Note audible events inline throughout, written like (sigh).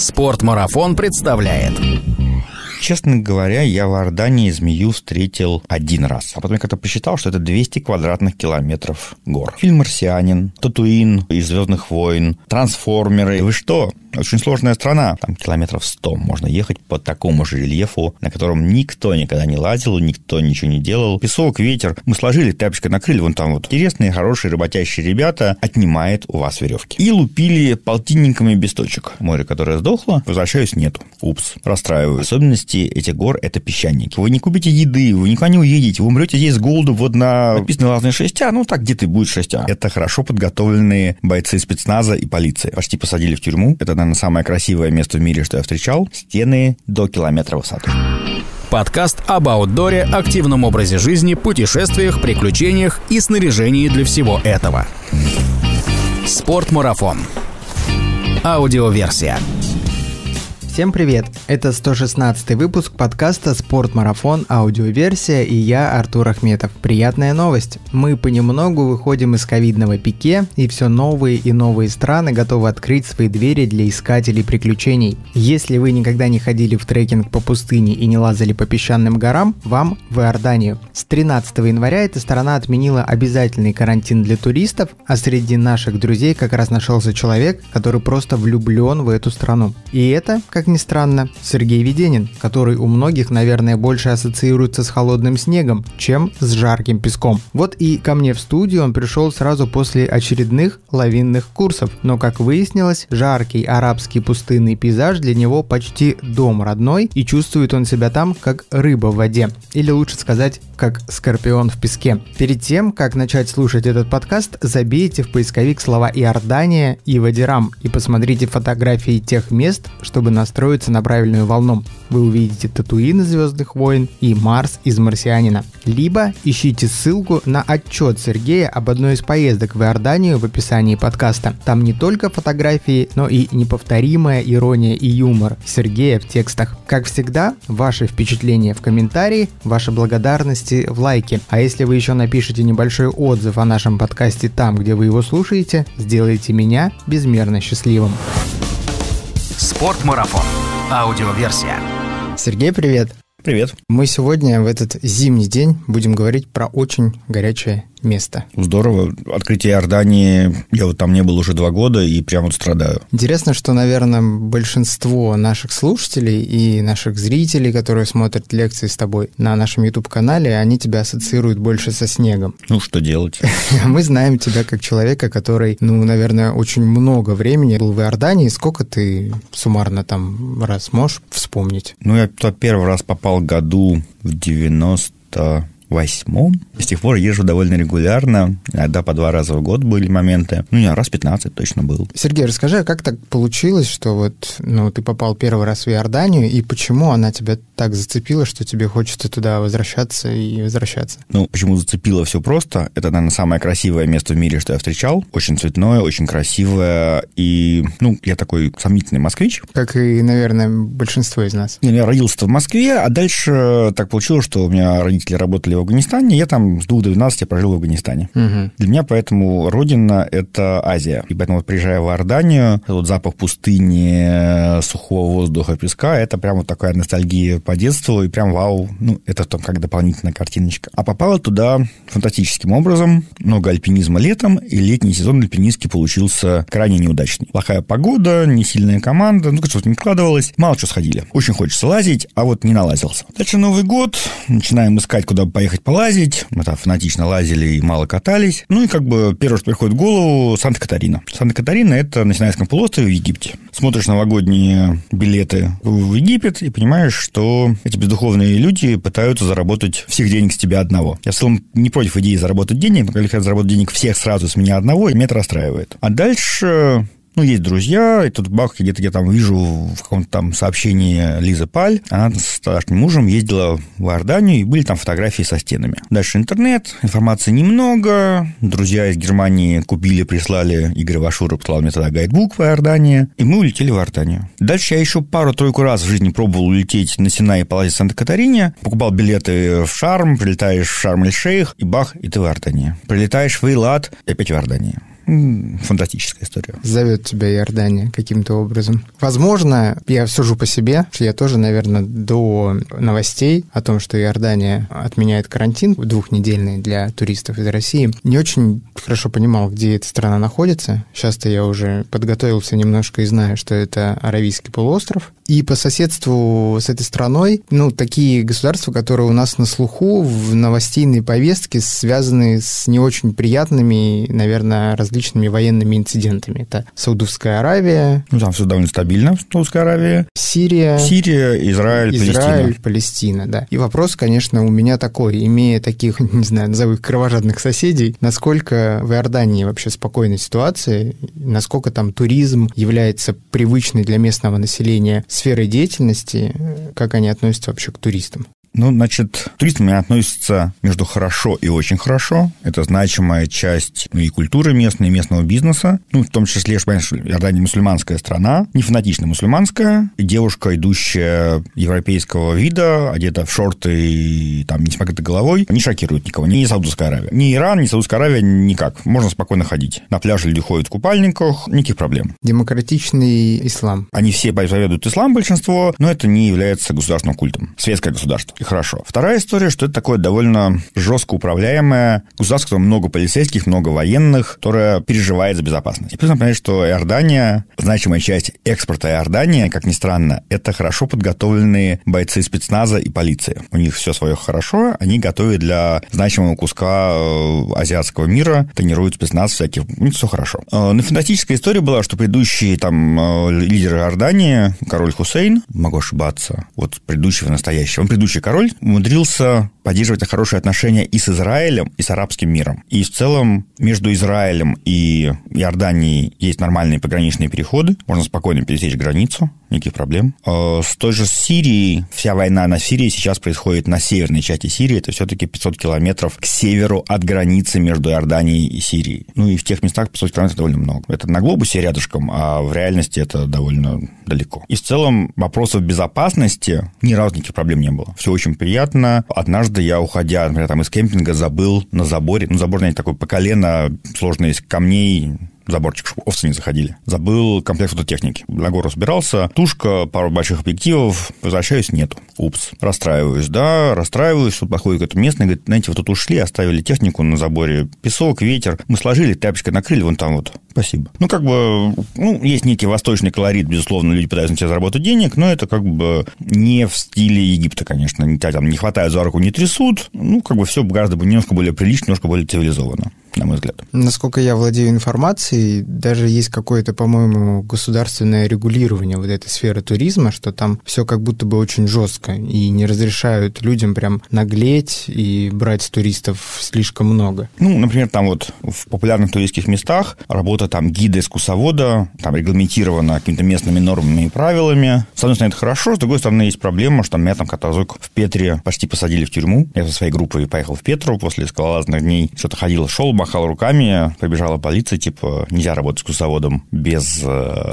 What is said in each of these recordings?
Спортмарафон представляет. Честно говоря, я в Ордании змею встретил один раз. А потом я как-то посчитал, что это 200 квадратных километров гор. Фильм «Марсианин», «Татуин» из «Звездных войн», «Трансформеры». Вы что? Очень сложная страна. Там километров 100 можно ехать по такому же рельефу, на котором никто никогда не лазил, никто ничего не делал. Песок, ветер. Мы сложили, тряпочкой накрыли. Вон там вот интересные, хорошие, работящие ребята отнимает у вас веревки. И лупили полтинниками без точек. Море, которое сдохло, возвращаюсь, нету. Упс. расстраиваюсь Особенности этих гор – это песчаники. Вы не купите еды, вы никуда не уедете, вы умрете здесь с голоду вот на написано разные шестя, а. ну так где ты будешь шестя. А. Это хорошо подготовленные бойцы спецназа и полиции. Почти посадили в тюрьму. Это наверное, самое красивое место в мире, что я встречал. Стены до километра высоты. Подкаст об аутдоре, активном образе жизни, путешествиях, приключениях и снаряжении для всего этого. Спортмарафон. Аудиоверсия. Всем привет! Это 116 выпуск подкаста «Спортмарафон. Аудиоверсия» и я, Артур Ахметов. Приятная новость! Мы понемногу выходим из ковидного пике, и все новые и новые страны готовы открыть свои двери для искателей приключений. Если вы никогда не ходили в трекинг по пустыне и не лазали по песчаным горам, вам в Иорданию. С 13 января эта страна отменила обязательный карантин для туристов, а среди наших друзей как раз нашелся человек, который просто влюблен в эту страну. И это, как ни странно, Сергей Веденин, который у многих, наверное, больше ассоциируется с холодным снегом, чем с жарким песком. Вот и ко мне в студию он пришел сразу после очередных лавинных курсов, но, как выяснилось, жаркий арабский пустынный пейзаж для него почти дом родной, и чувствует он себя там, как рыба в воде, или лучше сказать, как скорпион в песке. Перед тем, как начать слушать этот подкаст, забейте в поисковик слова Иордания и Вадирам и посмотрите фотографии тех мест, чтобы нас настроиться на правильную волну. Вы увидите Татуин из «Звездных войн» и Марс из «Марсианина». Либо ищите ссылку на отчет Сергея об одной из поездок в Иорданию в описании подкаста. Там не только фотографии, но и неповторимая ирония и юмор Сергея в текстах. Как всегда, ваши впечатления в комментарии, ваши благодарности в лайке. А если вы еще напишите небольшой отзыв о нашем подкасте там, где вы его слушаете, сделайте меня безмерно счастливым. «Спортмарафон». Аудиоверсия. Сергей, привет. Привет. Мы сегодня в этот зимний день будем говорить про очень горячее место. Здорово. Открытие Иордании. Я вот там не был уже два года и прям вот страдаю. Интересно, что, наверное, большинство наших слушателей и наших зрителей, которые смотрят лекции с тобой на нашем YouTube-канале, они тебя ассоциируют больше со снегом. Ну, что делать? (laughs) А мы знаем тебя как человека, который, ну, наверное, очень много времени был в Иордании. Сколько ты суммарно там раз можешь вспомнить? Ну, я первый раз попал попал году в 90 восьмом. С тех пор езжу довольно регулярно. Да, по два раза в год были моменты. Ну, не, раз 15 точно был. Сергей, расскажи, а как так получилось, что вот ну, ты попал первый раз в Иорданию, и почему она тебя так зацепила, что тебе хочется туда возвращаться и возвращаться? Ну, почему зацепила? все просто? Это, наверное, самое красивое место в мире, что я встречал. Очень цветное, очень красивое. И, ну, я такой сомнительный москвич. Как и, наверное, большинство из нас. Ну, я родился в Москве, а дальше так получилось, что у меня родители работали в Афганистане, я там с 2 до 12 я прожил в Афганистане. Угу. Для меня поэтому родина – это Азия. И поэтому вот приезжая в Иорданию, вот запах пустыни, сухого воздуха, песка – это прямо вот такая ностальгия по детству, и прям вау, ну, это там как дополнительная картиночка. А попала туда фантастическим образом, много альпинизма летом, и летний сезон альпинистский получился крайне неудачный. Плохая погода, не сильная команда, ну, что-то не складывалось, мало что сходили. Очень хочется лазить, а вот не налазился. Дальше Новый год, начинаем искать, куда бы поехать поехать полазить. Мы там фанатично лазили и мало катались. Ну и как бы первое, что приходит в голову, Санта-Катарина. Санта-Катарина – это на Синайском полуострове в Египте. Смотришь новогодние билеты в Египет и понимаешь, что эти бездуховные люди пытаются заработать всех денег с тебя одного. Я в целом не против идеи заработать денег, но когда хотят заработать денег всех сразу с меня одного, и меня это расстраивает. А дальше ну, есть друзья, и тут бах, где-то я там вижу в каком-то там сообщении Лиза Паль, она с тогдашним мужем ездила в Иорданию и были там фотографии со стенами. Дальше интернет, информации немного, друзья из Германии купили, прислали, Игорь Вашура послал мне тогда гайдбук по Иордании, и мы улетели в Иорданию. Дальше я еще пару-тройку раз в жизни пробовал улететь на Синай и Палазе Санта-Катарине, покупал билеты в Шарм, прилетаешь в Шарм-эль-Шейх, и бах, и ты в Иордании. Прилетаешь в Эйлат, и опять в Иордании фантастическая история. Зовет тебя Иордания каким-то образом. Возможно, я сужу по себе, что я тоже, наверное, до новостей о том, что Иордания отменяет карантин двухнедельный для туристов из России, не очень хорошо понимал, где эта страна находится. Сейчас-то я уже подготовился немножко и знаю, что это Аравийский полуостров, и по соседству с этой страной, ну, такие государства, которые у нас на слуху, в новостейной повестке связаны с не очень приятными, наверное, различными военными инцидентами. Это Саудовская Аравия. Ну, там все довольно стабильно, Саудовская Аравия. Сирия. Сирия, Израиль, Израиль Палестина. Палестина, да. И вопрос, конечно, у меня такой, имея таких, (laughs) не знаю, назову их кровожадных соседей, насколько в Иордании вообще спокойная ситуация, насколько там туризм является привычной для местного населения с сферой деятельности, э, как они относятся вообще к туристам? Ну, значит, туризм относятся между хорошо и очень хорошо. Это значимая часть ну, и культуры местной, и местного бизнеса. Ну, в том числе, что, конечно, Иордания мусульманская страна, не фанатично мусульманская. И девушка, идущая европейского вида, одета в шорты и там не смогта головой, не шокирует никого. Ни Саудовская Аравия. Ни Иран, ни Саудовская Аравия никак. Можно спокойно ходить. На пляже люди ходят в купальниках, никаких проблем. Демократичный ислам. Они все проповедуют ислам большинство, но это не является государственным культом. Светское государство и хорошо. Вторая история, что это такое довольно жестко управляемое государство, которое много полицейских, много военных, которое переживает за безопасность. И плюс надо понять, что Иордания, значимая часть экспорта Иордании, как ни странно, это хорошо подготовленные бойцы спецназа и полиции. У них все свое хорошо, они готовы для значимого куска э, азиатского мира, тренируют спецназ всяких, у них все хорошо. Э, но фантастическая история была, что предыдущие там э, лидеры Иордании, король Хусейн, могу ошибаться, вот предыдущий в настоящий, он предыдущий король умудрился поддерживать хорошие отношения и с Израилем, и с арабским миром. И в целом между Израилем и Иорданией есть нормальные пограничные переходы, можно спокойно пересечь границу, никаких проблем. Э, с той же Сирией, вся война на Сирии сейчас происходит на северной части Сирии, это все-таки 500 километров к северу от границы между Иорданией и Сирией. Ну и в тех местах 500 километров довольно много. Это на глобусе рядышком, а в реальности это довольно далеко. И в целом вопросов безопасности ни разу никаких проблем не было. Все очень приятно. Однажды однажды я, уходя, например, там из кемпинга, забыл на заборе, ну, забор, знаете, такой по колено, сложный из камней, заборчик, чтобы овцы не заходили. Забыл комплект фототехники. На гору разбирался. тушка, пару больших объективов, возвращаюсь, нету. Упс. Расстраиваюсь, да, расстраиваюсь. Тут подходит какой-то местный, говорит, знаете, вы тут ушли, оставили технику на заборе. Песок, ветер. Мы сложили, тряпочкой накрыли вон там вот. Спасибо. Ну, как бы, ну, есть некий восточный колорит, безусловно, люди пытаются на тебя заработать денег, но это как бы не в стиле Египта, конечно. Тебя там не хватает за руку, не трясут. Ну, как бы все гораздо бы немножко более прилично, немножко более цивилизованно на мой взгляд. Насколько я владею информацией, даже есть какое-то, по-моему, государственное регулирование вот этой сферы туризма, что там все как будто бы очень жестко и не разрешают людям прям наглеть и брать с туристов слишком много. Ну, например, там вот в популярных туристских местах работа там гида-экскурсовода там регламентирована какими-то местными нормами и правилами. С одной стороны, это хорошо, с другой стороны, есть проблема, что меня там катазок в Петре почти посадили в тюрьму. Я со своей группой поехал в Петру после скалолазных дней, что-то ходил, шел махал руками, побежала полиция, типа, нельзя работать с кусоводом без э,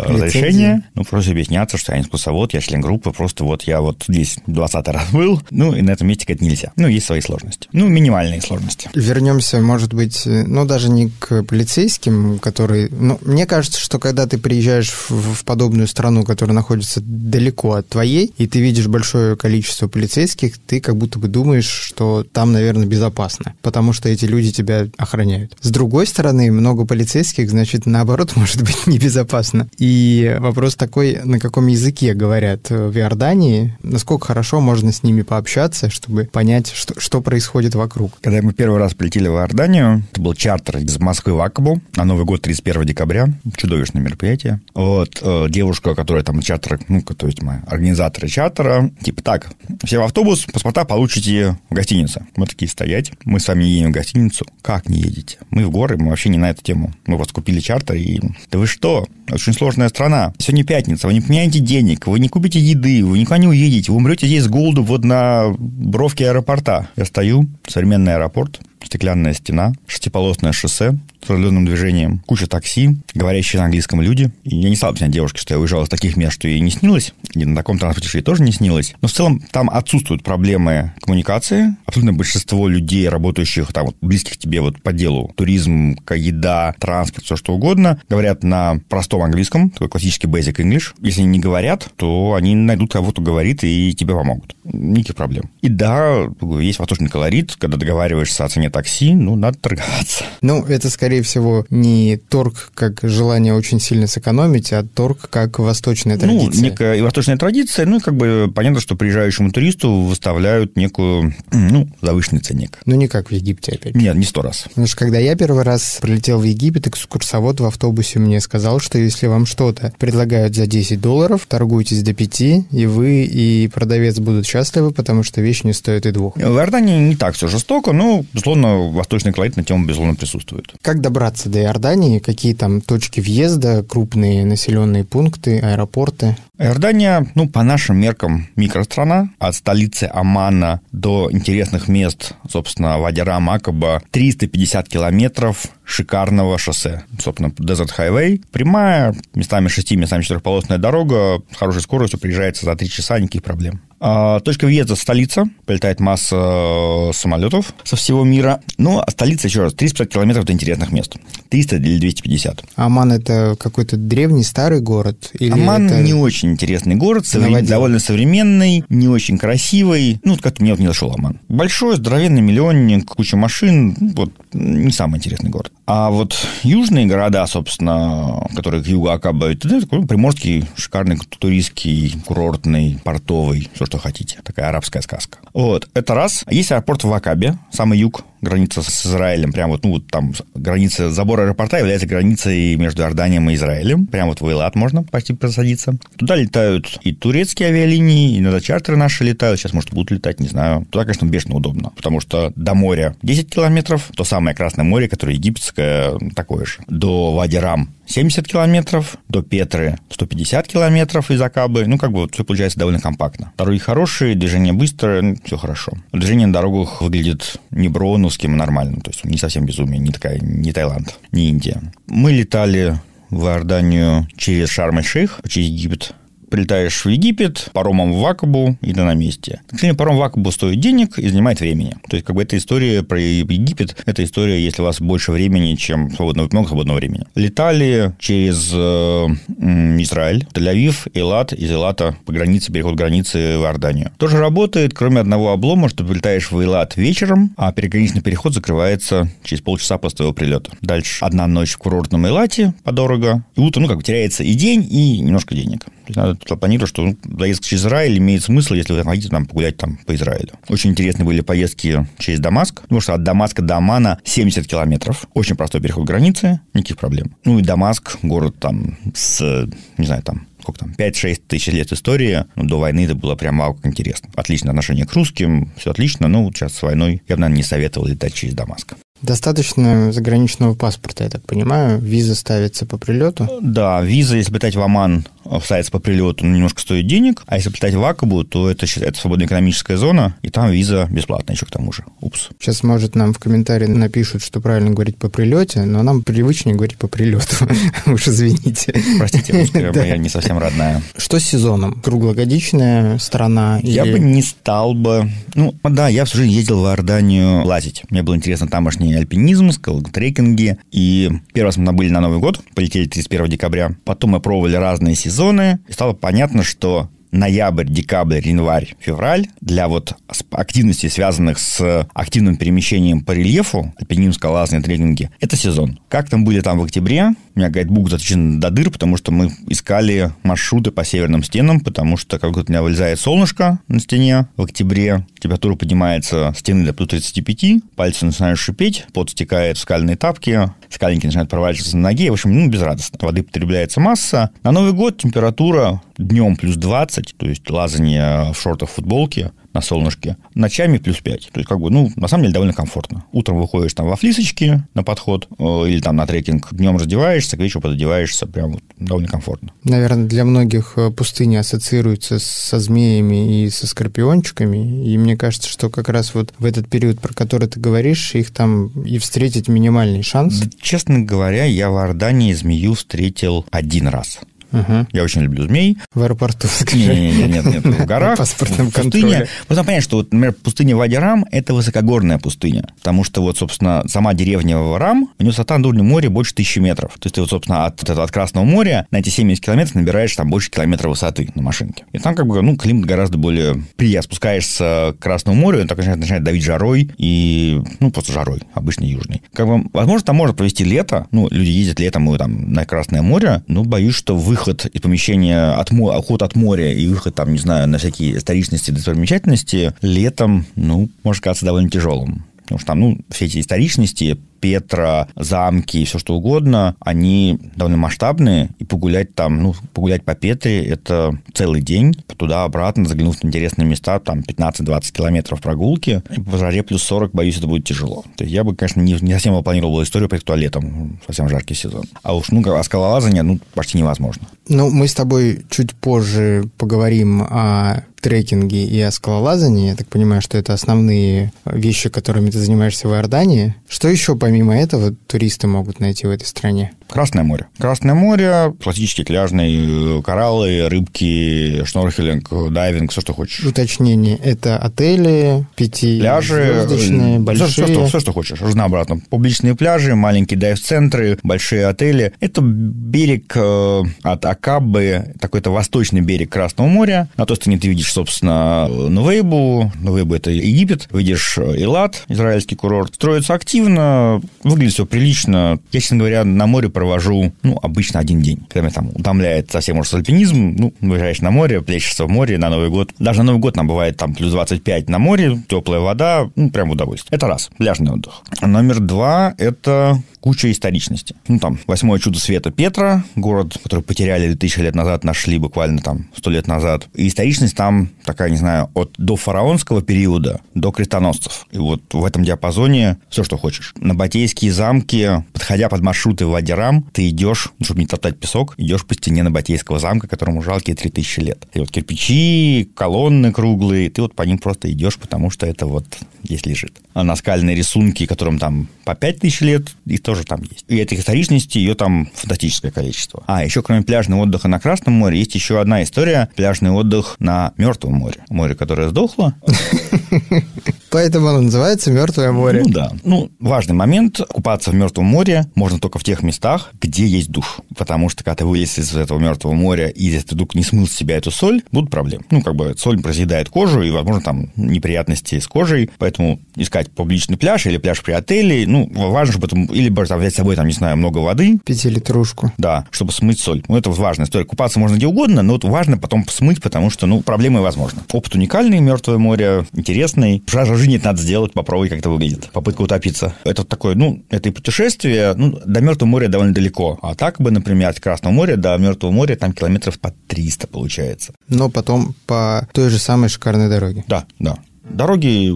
разрешения. Ну, просто объясняться, что я не кусовод, я член группы, просто вот я вот здесь 20 раз был, ну, и на этом месте это нельзя. Ну, есть свои сложности. Ну, минимальные сложности. Вернемся, может быть, э, ну, даже не к полицейским, которые... Ну, мне кажется, что когда ты приезжаешь в, в подобную страну, которая находится далеко от твоей, и ты видишь большое количество полицейских, ты как будто бы думаешь, что там, наверное, безопасно, потому что эти люди тебя охраняют выполняют. С другой стороны, много полицейских, значит, наоборот, (laughs) может быть небезопасно. И вопрос такой, на каком языке говорят э, в Иордании, насколько хорошо можно с ними пообщаться, чтобы понять, что, что происходит вокруг. Когда мы первый раз полетели в Иорданию, это был чартер из Москвы в Акабу на Новый год 31 декабря. Чудовищное мероприятие. Вот э, девушка, которая там чартер, ну, то есть мы организаторы чартера, типа так, все в автобус, паспорта получите в гостинице. Мы такие стоять, мы с вами едем в гостиницу. Как не едете? ездить. Мы в горы, мы вообще не на эту тему. Мы вас купили чартер и... Да вы что? Очень сложная страна. Сегодня пятница, вы не поменяете денег, вы не купите еды, вы никуда не уедете, вы умрете здесь с голоду вот на бровке аэропорта. Я стою, современный аэропорт, стеклянная стена, шестиполосное шоссе, с определенным движением, куча такси, говорящие на английском люди. И я не стал объяснять девушке, что я уезжал из таких мест, что ей не снилось, и на таком транспорте ей тоже не снилось. Но в целом там отсутствуют проблемы коммуникации. Абсолютно большинство людей, работающих там вот, близких тебе вот по делу, туризм, еда, транспорт, все что угодно, говорят на простом английском, такой классический basic English. Если не говорят, то они найдут кого, то говорит, и тебе помогут. Никаких проблем. И да, есть восточный колорит, когда договариваешься о цене такси, ну, надо торговаться. Ну, это скорее скорее всего, не торг как желание очень сильно сэкономить, а торг как восточная ну, традиция. Ну, некая восточная традиция, ну, и как бы понятно, что приезжающему туристу выставляют некую, ну, завышенный ценник. Ну, не как в Египте, опять же. Нет, не сто раз. Потому что когда я первый раз прилетел в Египет, экскурсовод в автобусе мне сказал, что если вам что-то предлагают за 10 долларов, торгуйтесь до 5, и вы, и продавец будут счастливы, потому что вещь не стоит и двух. В Иордании не так все жестоко, но, безусловно, восточный колорит на тему, безусловно, присутствует. Когда добраться до Иордании? Какие там точки въезда, крупные населенные пункты, аэропорты? Иордания, ну, по нашим меркам, микространа. От столицы Амана до интересных мест, собственно, Вадира Макаба, 350 километров шикарного шоссе. Собственно, Desert Highway. Прямая, местами 6, местами четырехполосная дорога, с хорошей скоростью приезжается за 3 часа, никаких проблем. А, точка въезда – столица. Полетает масса э, самолетов со всего мира. Ну, а столица, еще раз, 350 километров до интересных мест. 300 или 250. Аман – это какой-то древний, старый город? Или Аман это... не очень очень интересный город, совре- довольно современный, не очень красивый. Ну, вот как мне вот не зашел Аман. Большой, здоровенный миллионник, куча машин. Вот не самый интересный город. А вот южные города, собственно, которые к югу окабают, это такой ну, приморский, шикарный, туристский, курортный, портовый, все, что хотите. Такая арабская сказка. Вот, это раз. А есть аэропорт в Акабе, самый юг граница с Израилем, прям вот, ну, вот там граница, забора аэропорта является границей между Иорданием и Израилем. Прям вот в Эйлат можно почти просадиться. Туда летают и турецкие авиалинии, иногда чартеры наши летают. Сейчас, может, будут летать, не знаю. Туда, конечно, бешено удобно, потому что до моря 10 километров, то самое Красное море, которое египетское, такое же. До Вади 70 километров, до Петры 150 километров из Акабы. Ну, как бы вот все получается довольно компактно. Дороги хорошие, движение быстрое, ну, все хорошо. Движение на дорогах выглядит не броновским, а нормальным. То есть не совсем безумие, не, такая, не Таиланд, не Индия. Мы летали в Иорданию через Шарм-эль-Шейх, через Египет, прилетаешь в Египет паромом в Акабу и ты на месте. Кстати, паром в Акабу стоит денег и занимает времени. То есть, как бы эта история про Египет, это история, если у вас больше времени, чем свободного много свободного времени. Летали через э, Израиль, Тель-Авив, Элат, из Элата по границе, переход границы в Иорданию. Тоже работает, кроме одного облома, что ты прилетаешь в Элат вечером, а переграничный переход закрывается через полчаса после твоего прилета. Дальше одна ночь в курортном Элате подорого, и утром, ну, как бы теряется и день, и немножко денег. То есть надо планировать, что ну, доезд через Израиль имеет смысл, если вы хотите там погулять там по Израилю. Очень интересные были поездки через Дамаск, потому что от Дамаска до Амана 70 километров. Очень простой переход границы, никаких проблем. Ну и Дамаск, город там с, не знаю, там сколько там, 5-6 тысяч лет истории. Ну, до войны это было прям вау, как интересно. Отличное отношение к русским, все отлично, но вот сейчас с войной я бы, наверное, не советовал летать через Дамаск. Достаточно заграничного паспорта, я так понимаю. Виза ставится по прилету? Да, виза, если летать в Оман, э, ставится по прилету, но немножко стоит денег. А если летать в Акабу, то это считается свободная экономическая зона, и там виза бесплатная еще к тому же. Упс. Сейчас, может, нам в комментарии напишут, что правильно говорить по прилете, но нам привычнее говорить по прилету. (laughs) Уж извините. Простите, (laughs) я не совсем родная. Что с сезоном? Круглогодичная страна? Я бы не стал бы... Ну, да, я всю жизнь ездил в Иорданию лазить. Мне было интересно тамошние сохранили альпинизм, скалотрекинги. И первый раз мы были на Новый год, полетели 31 декабря. Потом мы пробовали разные сезоны. И стало понятно, что ноябрь, декабрь, январь, февраль для вот активностей, связанных с активным перемещением по рельефу, альпинизм, скалолазные тренинги, это сезон. Как там были там в октябре, меня гайдбук заточен до дыр, потому что мы искали маршруты по северным стенам, потому что как у меня вылезает солнышко на стене в октябре, температура поднимается стены до плюс 35, пальцы начинают шипеть, пот стекает в скальные тапки, скальники начинают проваливаться на ноге, в общем, ну, безрадостно. Воды потребляется масса. На Новый год температура днем плюс 20, то есть лазание в шортах футболке, на солнышке. Ночами плюс 5. То есть, как бы, ну, на самом деле довольно комфортно. Утром выходишь там во флисочки на подход э, или там на трекинг. Днем раздеваешься, к вечеру пододеваешься. Прям вот довольно комфортно. Наверное, для многих э, пустыня ассоциируется со змеями и со скорпиончиками. И мне кажется, что как раз вот в этот период, про который ты говоришь, их там и встретить минимальный шанс. Да, честно говоря, я в Ордании змею встретил один раз. Угу. Я очень люблю змей. В аэропорту, (laughs) скажи. Нет, нет, нет, нет, в (laughs) горах. паспортном пустыня. Нужно понять, что, вот, например, пустыня Вадирам – это высокогорная пустыня. Потому что, вот, собственно, сама деревня Варам, у нее высота на уровне моря больше тысячи метров. То есть ты, вот, собственно, от, от, от Красного моря на эти 70 километров набираешь там больше километра высоты на машинке. И там, как бы, ну, климат гораздо более приятный. Спускаешься к Красному морю, он так начинает, начинает давить жарой и, ну, просто жарой, обычный южный. Как бы, возможно, там можно провести лето. Ну, люди ездят летом и там на Красное море, но боюсь, что в их выход из помещения, от, уход от моря и выход, там, не знаю, на всякие историчности, достопримечательности летом, ну, может казаться довольно тяжелым. Потому что там, ну, все эти историчности, Петра, замки и все что угодно, они довольно масштабные, и погулять там, ну, погулять по Петре – это целый день, туда-обратно, заглянув на интересные места, там 15-20 километров прогулки, и по жаре плюс 40, боюсь, это будет тяжело. То есть я бы, конечно, не, не совсем планировал бы историю по туалетам, совсем жаркий сезон. А уж, ну, а скалолазание, ну, почти невозможно. Ну, мы с тобой чуть позже поговорим о трекинге и о скалолазании. Я так понимаю, что это основные вещи, которыми ты занимаешься в Иордании. Что еще по помимо этого туристы могут найти в этой стране? Красное море. Красное море, классические пляжные э, кораллы, рыбки, шнорхелинг, дайвинг, все, что хочешь. Уточнение, это отели, пяти пляжи, э, звездочные, большие. Все, все, что, все, что хочешь, разнообразно. Публичные пляжи, маленькие дайв-центры, большие отели. Это берег э, от Акабы, такой-то восточный берег Красного моря. На той стороне ты видишь, собственно, Нувейбу. Нувейбу – это Египет. Видишь Илат, израильский курорт. Строится активно, выглядит все прилично. Я, честно говоря, на море провожу, ну, обычно один день. Когда меня там утомляет совсем уж альпинизм, ну, выезжаешь на море, плещешься в море на Новый год. Даже на Новый год нам бывает там плюс 25 на море, теплая вода, ну, прям удовольствие. Это раз, пляжный отдых. Номер два – это куча историчности. Ну, там, восьмое чудо света Петра, город, который потеряли тысячи лет назад, нашли буквально там сто лет назад. И историчность там такая, не знаю, от до фараонского периода до крестоносцев. И вот в этом диапазоне все, что хочешь. На Батейские замки, подходя под маршруты в Адира, килограмм, ты идешь, чтобы не топтать песок, идешь по стене Набатейского замка, которому жалкие 3000 лет. И вот кирпичи, колонны круглые, ты вот по ним просто идешь, потому что это вот здесь лежит. А наскальные рисунки, которым там по 5000 лет, их тоже там есть. И этой историчности ее там фантастическое количество. А еще кроме пляжного отдыха на Красном море, есть еще одна история. Пляжный отдых на Мертвом море. Море, которое сдохло. Поэтому оно называется Мертвое море. Ну да. Ну, важный момент. Купаться в Мертвом море можно только в тех местах, где есть душ. Потому что, когда ты вылез из этого Мертвого моря, и если ты вдруг не смыл с себя эту соль, будут проблемы. Ну, как бы соль проседает кожу, и, возможно, там неприятности с кожей. Поэтому искать публичный пляж или пляж при отеле, ну, важно, чтобы там, или там, взять с собой, там, не знаю, много воды. Пятилитрушку. Да, чтобы смыть соль. Ну, это важная история. Купаться можно где угодно, но вот важно потом смыть, потому что, ну, проблемы возможны. Опыт уникальный, Мертвое море, интересный. Жажда пружинить надо сделать, попробуй, как это выглядит. Попытка утопиться. Это такое, ну, это и путешествие, ну, до Мертвого моря довольно далеко. А так бы, например, от Красного моря до Мертвого моря там километров по 300 получается. Но потом по той же самой шикарной дороге. Да, да. Дороги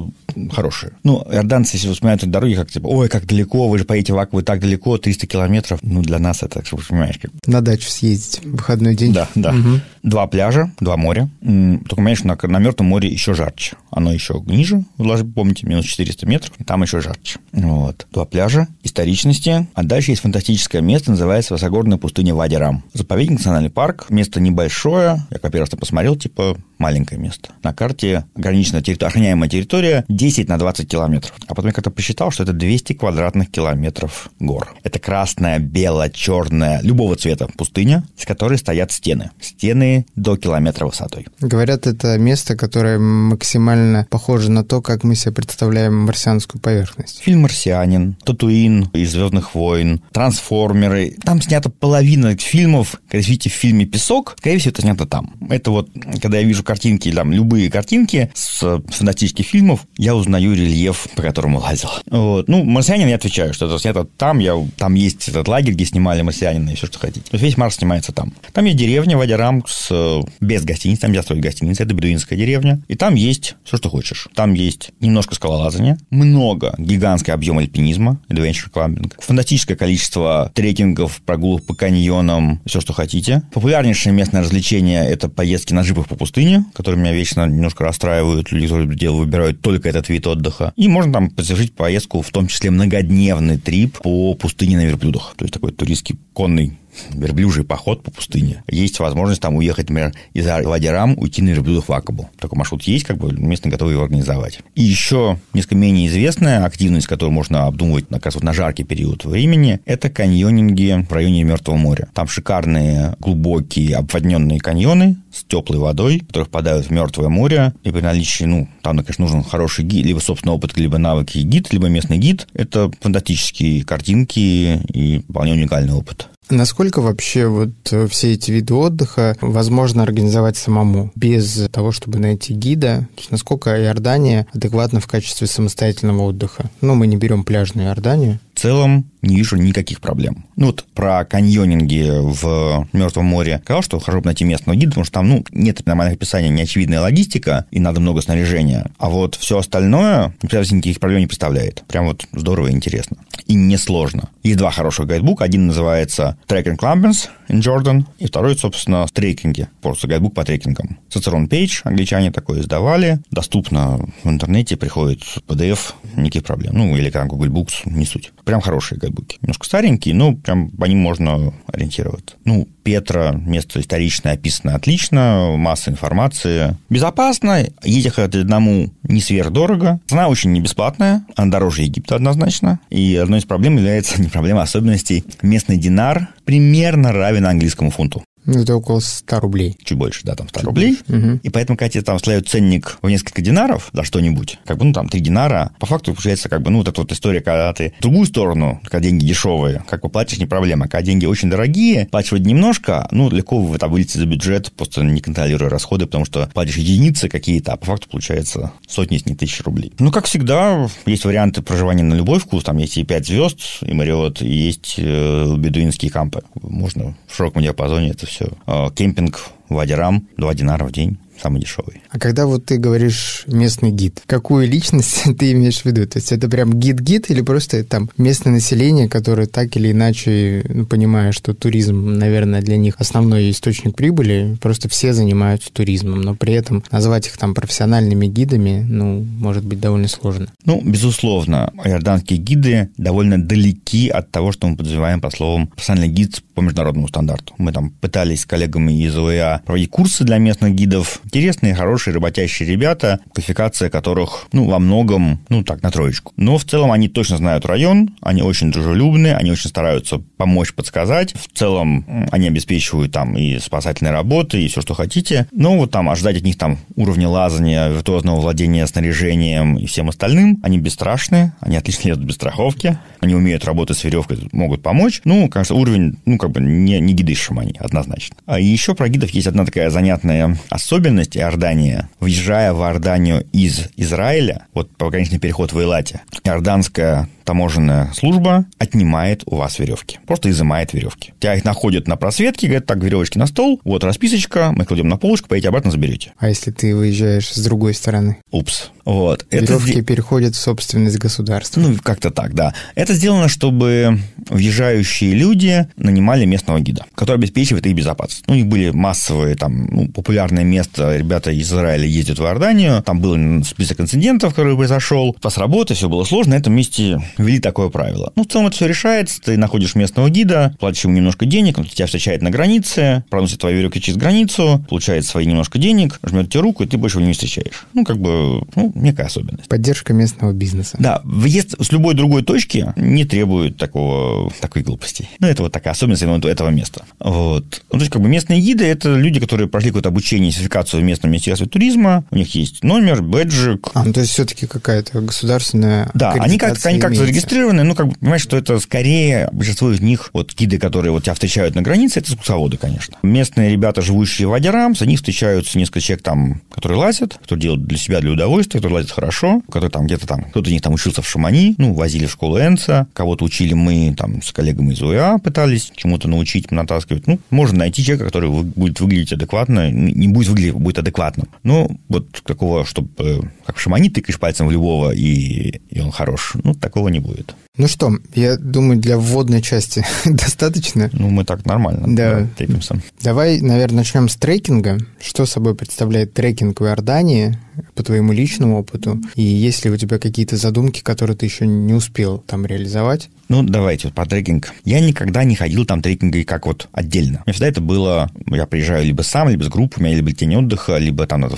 хорошие. Ну, иорданцы, если вспоминают эти дороги, как типа, ой, как далеко, вы же поедете в Аквы так далеко, 300 километров. Ну, для нас это, как понимаешь, как... На дачу съездить в выходной день. Да, да. Угу. Два пляжа, два моря. Только, конечно, на, на Мертвом море еще жарче. Оно еще ниже, вы помните, минус 400 метров, и там еще жарче. Вот. Два пляжа, историчности. А дальше есть фантастическое место, называется Высогорная пустыня Вадирам. Заповедник, национальный парк. Место небольшое. Я как первый посмотрел, типа маленькое место. На карте ограниченная территория, охраняемая территория 10 на 20 километров. А потом я как-то посчитал, что это 200 квадратных километров гор. Это красная, бело, черная, любого цвета пустыня, с которой стоят стены. Стены до километра высотой. Говорят, это место, которое максимально похоже на то, как мы себе представляем марсианскую поверхность. Фильм «Марсианин», «Татуин» из «Звездных войн», «Трансформеры». Там снята половина фильмов. Когда видите в фильме «Песок», скорее всего, это снято там. Это вот, когда я вижу картинки, там, любые картинки с фантастических фильмов, я узнаю рельеф, по которому лазил. Вот. Ну, «Марсианин» я отвечаю, что это снято там. Я, там есть этот лагерь, где снимали «Марсианина» и все, что хотите. То есть весь Марс снимается там. Там есть деревня Вадярам с Э, без гостиниц, там нельзя строить гостиницы, это бедуинская деревня, и там есть все, что хочешь. Там есть немножко скалолазания, много, гигантский объем альпинизма, adventure climbing, фантастическое количество трекингов, прогулок по каньонам, все, что хотите. Популярнейшее местное развлечение – это поездки на джипах по пустыне, которые меня вечно немножко расстраивают, люди, которые выбирают только этот вид отдыха. И можно там совершить поездку, в том числе многодневный трип по пустыне на верблюдах, то есть такой туристский конный верблюжий поход по пустыне. Есть возможность там уехать, например, из Вадирам уйти на верблюдах в Акабу. Такой маршрут есть, как бы местные готовы его организовать. И еще несколько менее известная активность, которую можно обдумывать как раз вот на жаркий период времени, это каньонинги в районе Мертвого моря. Там шикарные, глубокие, обводненные каньоны с теплой водой, которые впадают в Мертвое море. И при наличии, ну, там, конечно, нужен хороший гид, либо, собственный опыт, либо навыки гид, либо местный гид. Это фантастические картинки и вполне уникальный опыт. Насколько вообще вот э, все эти виды отдыха возможно организовать самому, без того, чтобы найти гида? То есть насколько Иордания адекватна в качестве самостоятельного отдыха? Ну, мы не берем пляжную Иорданию. В целом не вижу никаких проблем. Ну вот про каньонинги в Мертвом море сказал, что хорошо хожу найти местного гида, потому что там ну, нет нормальных описаний, неочевидная логистика, и надо много снаряжения. А вот все остальное, например, никаких проблем не представляет. Прям вот здорово и интересно. И несложно. Есть два хороших гайдбука. Один называется Trekking Clumbers in Jordan, и второй, собственно, трекинги. Просто гайдбук по трекингам. Цицерон Пейдж, англичане такое издавали. Доступно в интернете, приходит PDF, никаких проблем. Ну, или там Google Books, не суть. Прям хорошие гайдбуки. Немножко старенькие, но прям по ним можно ориентироваться. Ну, Петра, место историчное описано отлично, масса информации. Безопасно, ехать одному не сверхдорого. Цена очень не бесплатная, она дороже Египта однозначно. И одной из проблем является, (laughs) не проблема, а особенностей. Местный динар примерно равен английскому фунту. Ну, это около 100 рублей. Чуть больше, да, там 100 Чуть рублей. Угу. И поэтому, когда тебе там сляют ценник в несколько динаров за что-нибудь, как бы, ну, там, 3 динара, по факту получается, как бы, ну, вот эта вот история, когда ты в другую сторону, когда деньги дешевые, как бы платишь, не проблема. Когда деньги очень дорогие, платишь плачивать немножко, ну, легко вы там вылетите за бюджет, просто не контролируя расходы, потому что платишь единицы какие-то, а по факту получается сотни, если не тысячи рублей. Ну, как всегда, есть варианты проживания на любой вкус, там есть и 5 звезд, и Мариот, и есть э, бедуинские кампы. Можно в широком диапазоне это все. А, кемпинг в Адирам, 2 динара в день самый дешевый. А когда вот ты говоришь местный гид, какую личность (laughs) ты имеешь в виду? То есть это прям гид-гид или просто там местное население, которое так или иначе, ну, понимая, что туризм, наверное, для них основной источник прибыли, просто все занимаются туризмом, но при этом назвать их там профессиональными гидами, ну, может быть, довольно сложно. Ну, безусловно, иорданские гиды довольно далеки от того, что мы подразумеваем по словам профессиональный гид по международному стандарту. Мы там пытались с коллегами из ОЭА проводить курсы для местных гидов, интересные, хорошие, работящие ребята, квалификация которых, ну, во многом, ну, так, на троечку. Но в целом они точно знают район, они очень дружелюбные, они очень стараются помочь, подсказать. В целом они обеспечивают там и спасательные работы, и все, что хотите. Но вот там ожидать от них там уровня лазания, виртуозного владения снаряжением и всем остальным. Они бесстрашные, они отлично лезут без страховки, они умеют работать с веревкой, могут помочь. Ну, конечно, уровень, ну, как бы не, не гидышем они, однозначно. А еще про гидов есть одна такая занятная особенность, особенность Иордания. Въезжая в Иорданию из Израиля, вот пограничный переход в Эйлате, иорданская таможенная служба отнимает у вас веревки. Просто изымает веревки. Тебя их находят на просветке, говорят, так, веревочки на стол, вот расписочка, мы кладем на полочку, поедете обратно, заберете. А если ты выезжаешь с другой стороны? Упс. Вот. Веревки это... переходят в собственность государства. Ну, как-то так, да. Это сделано, чтобы въезжающие люди нанимали местного гида, который обеспечивает их безопасность. Ну, у них были массовые, там, ну, популярное место, ребята из Израиля ездят в Иорданию, там был список инцидентов, который произошел, по работы, все было сложно, на этом месте ввели такое правило. Ну, в целом это все решается, ты находишь местного гида, платишь ему немножко денег, он тебя встречает на границе, проносит твои веревки через границу, получает свои немножко денег, жмет тебе руку, и ты больше его не встречаешь. Ну, как бы, ну, некая особенность. Поддержка местного бизнеса. Да, въезд с любой другой точки не требует такого, такой глупости. Ну, это вот такая особенность этого места. Вот. Ну, то есть, как бы местные гиды – это люди, которые прошли какое-то обучение и сертификацию в местном министерстве туризма, у них есть номер, бэджик. А, ну, то есть, все-таки какая-то государственная Да, они как-то они как зарегистрированы, ну, как бы, понимаешь, что это скорее большинство из них, вот гиды, которые вот тебя встречают на границе, это скусоводы, конечно. Местные ребята, живущие в Адирамс, они встречаются несколько человек там, которые лазят, кто делают для себя, для удовольствия, которые лазят хорошо, которые там где-то там, кто-то из них там учился в Шамани, ну, возили в школу Энца, кого-то учили мы там с коллегами из УА, пытались чему-то научить, натаскивать. Ну, можно найти человека, который будет выглядеть адекватно, не будет выглядеть, будет адекватным. Но вот такого, чтобы э, как в Шамани тыкаешь пальцем в любого, и, и он хорош, ну, такого не будет. Ну что, я думаю, для вводной части (laughs) достаточно. Ну, мы так нормально да. Да, Давай, наверное, начнем с трекинга. Что собой представляет трекинг в Иордании по твоему личному опыту. И если у тебя какие-то задумки, которые ты еще не успел там реализовать, ну, давайте вот по трекинг. Я никогда не ходил там трекинга и как вот отдельно. У меня всегда это было, я приезжаю либо сам, либо с группой, у меня либо день отдыха, либо там надо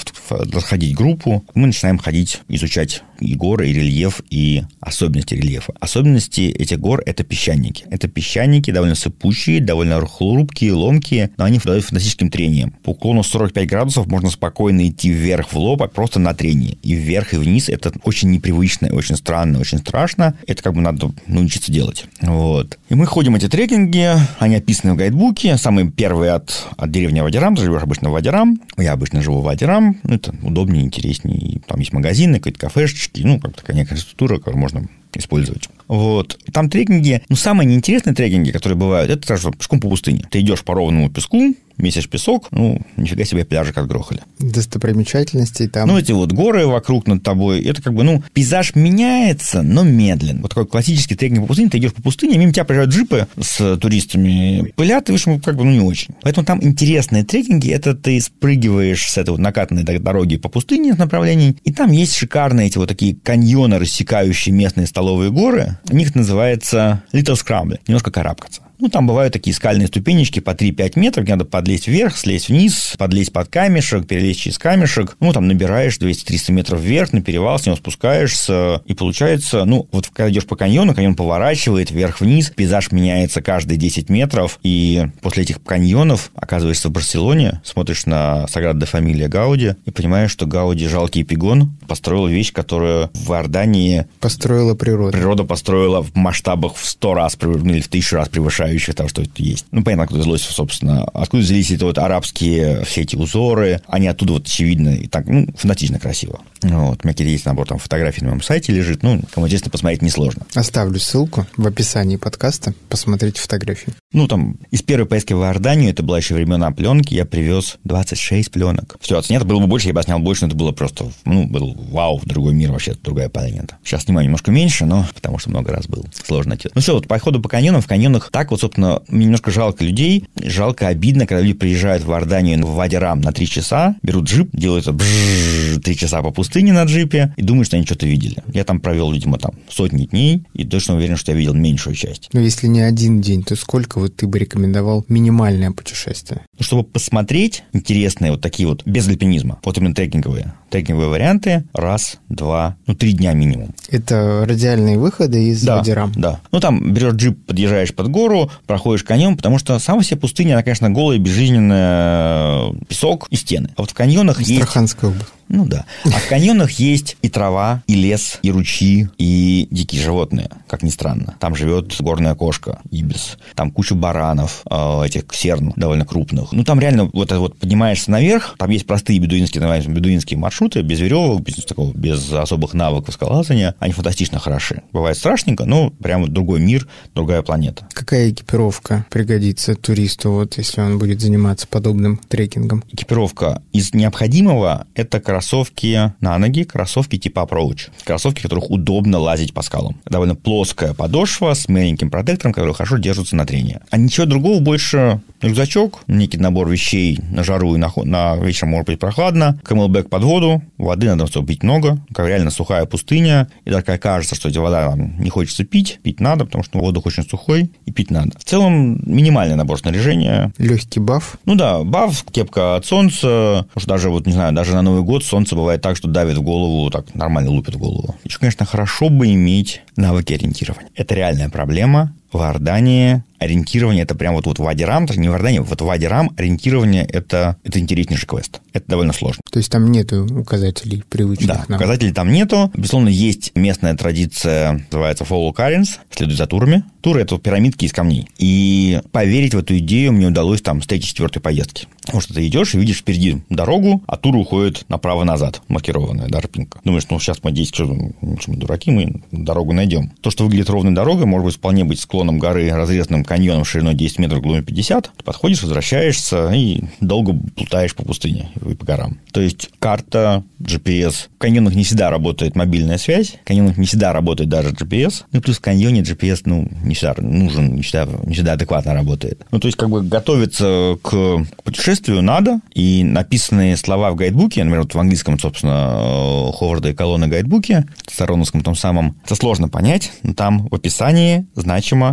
заходить группу. Мы начинаем ходить, изучать и горы, и рельеф, и особенности рельефа. Особенности этих гор – это песчаники. Это песчаники довольно сыпучие, довольно хрупкие, ломкие, но они дают фантастическим трением. По уклону 45 градусов можно спокойно идти вверх в лоб, а просто на трении. И вверх, и вниз – это очень непривычно, очень странно, очень страшно. Это как бы надо научиться делать делать. Вот. И мы ходим эти трекинги, они описаны в гайдбуке. Самый первый от, от деревни Вадирам. Ты живешь обычно в Вадирам. Я обычно живу в Вадирам. Ну, это удобнее, интереснее. Там есть магазины, какие-то кафешечки. Ну, как такая некая структура, которую можно использовать. Вот. Там трекинги, ну, самые неинтересные трекинги, которые бывают, это сразу пешком по пустыне. Ты идешь по ровному песку, месишь песок, ну, нифига себе пляжи как грохали. Достопримечательности там. Ну, эти вот горы вокруг над тобой, это как бы, ну, пейзаж меняется, но медленно. Вот такой классический трекинг по пустыне, ты идешь по пустыне, мимо тебя приезжают джипы с туристами, пылят, и, в общем, как бы, ну, не очень. Поэтому там интересные трекинги, это ты спрыгиваешь с этой вот накатанной дороги по пустыне направлений, и там есть шикарные эти вот такие каньоны, рассекающие местные столбы Соколовые горы, у них называется Little Scramble, немножко карабкаться. Ну, там бывают такие скальные ступенечки по 3-5 метров, где надо подлезть вверх, слезть вниз, подлезть под камешек, перелезть через камешек. Ну, там набираешь 200-300 метров вверх, на перевал, с него спускаешься, и получается, ну, вот когда идешь по каньону, каньон поворачивает вверх-вниз, пейзаж меняется каждые 10 метров, и после этих каньонов оказываешься в Барселоне, смотришь на саграда де Фамилия Гауди и понимаешь, что Гауди жалкий пигон построил вещь, которую в Ордании... Построила природа. Природа построила в масштабах в 100 раз, ну, или в 1000 раз превышает внушающих того, что это есть. Ну, понятно, откуда взялось, собственно, откуда взялись эти вот арабские э, все эти узоры, они оттуда вот очевидно и так, ну, фанатично красиво. Вот, у меня какие-то есть набор там фотографий на моем сайте лежит, ну, кому интересно, посмотреть несложно. Оставлю ссылку в описании подкаста, посмотрите фотографии. Ну, там, из первой поездки в Иорданию, это была еще времена пленки, я привез 26 пленок. Все, отснято было бы больше, я бы снял больше, но это было просто, ну, был вау, другой мир вообще, другая планета. Сейчас снимаю немножко меньше, но потому что много раз был. Сложно отец. Ну все, вот по ходу по каньонам, в каньонах так вот, собственно, мне немножко жалко людей, жалко, обидно, когда люди приезжают в Иорданию ну, в Вадирам на 3 часа, берут джип, делают бжжж, 3 часа по пустыне на джипе и думают, что они что-то видели. Я там провел, видимо, там сотни дней и точно уверен, что я видел меньшую часть. Но если не один день, то сколько вот ты бы рекомендовал минимальное путешествие? Ну, чтобы посмотреть интересные вот такие вот, без альпинизма, вот именно трекинговые, трекинговые варианты, раз, два, ну, три дня минимум. Это радиальные выходы из да, Вадирам? Да, Ну, там берешь джип, подъезжаешь под гору, проходишь каньон, потому что сама себе пустыня, она, конечно, голая, безжизненная, э, песок и стены. А вот в каньонах Астраханская есть... область. Ну да. А в каньонах есть и трава, и лес, и ручьи, и дикие животные, как ни странно. Там живет горная кошка, ибис. Там кучу баранов, а, этих серн довольно крупных. Ну, там реально вот, это вот поднимаешься наверх, там есть простые бедуинские, называем, бедуинские маршруты, без веревок, без, такого, без особых навыков скалолазания. Они фантастично хороши. Бывает страшненько, но прямо другой мир, другая планета. Какая экипировка пригодится туристу, вот если он будет заниматься подобным трекингом? Экипировка из необходимого – это кроссовки на ноги, кроссовки типа Approach. Кроссовки, в которых удобно лазить по скалам. Довольно плоская подошва с маленьким протектором, который хорошо держится на трение. А ничего другого больше рюкзачок, некий набор вещей на жару и на, на вечер может быть прохладно, камелбэк под воду, воды надо чтобы пить много, как реально сухая пустыня, и такая кажется, что эта вода нам не хочется пить, пить надо, потому что воздух очень сухой, и пить надо. В целом, минимальный набор снаряжения. Легкий баф. Ну да, баф, кепка от солнца, потому что даже, вот, не знаю, даже на Новый год солнце бывает так, что давит в голову, так нормально лупит в голову. Еще, конечно, хорошо бы иметь навыки ориентирования. Это реальная проблема, в Ордании ориентирование это прям вот, вот в Адирам, даже не в Ордании, вот в Адирам ориентирование это, это интереснейший квест. Это довольно сложно. То есть там нету указателей привычных Да, нам. указателей там нету. Безусловно, есть местная традиция, называется follow currents, следуй за турами. Туры это пирамидки из камней. И поверить в эту идею мне удалось там с третьей, четвертой поездки. Потому что ты идешь и видишь впереди дорогу, а тур уходит направо-назад, маркированная, да, Думаешь, ну сейчас мы здесь, что, ну, мы дураки, мы дорогу найдем. То, что выглядит ровной дорогой, может быть, вполне быть склон склоном горы, разрезанным каньоном шириной 10 метров, глубиной 50, ты подходишь, возвращаешься и долго плутаешь по пустыне и по горам. То есть карта, GPS. В каньонах не всегда работает мобильная связь, в каньонах не всегда работает даже GPS. Ну, плюс в каньоне GPS, ну, не всегда нужен, не всегда, не всегда адекватно работает. Ну, то есть, как бы готовиться к путешествию надо, и написанные слова в гайдбуке, например, вот в английском, собственно, э, Ховарда и колонны гайдбуке, в Сароновском том самом, это сложно понять, но там в описании значимо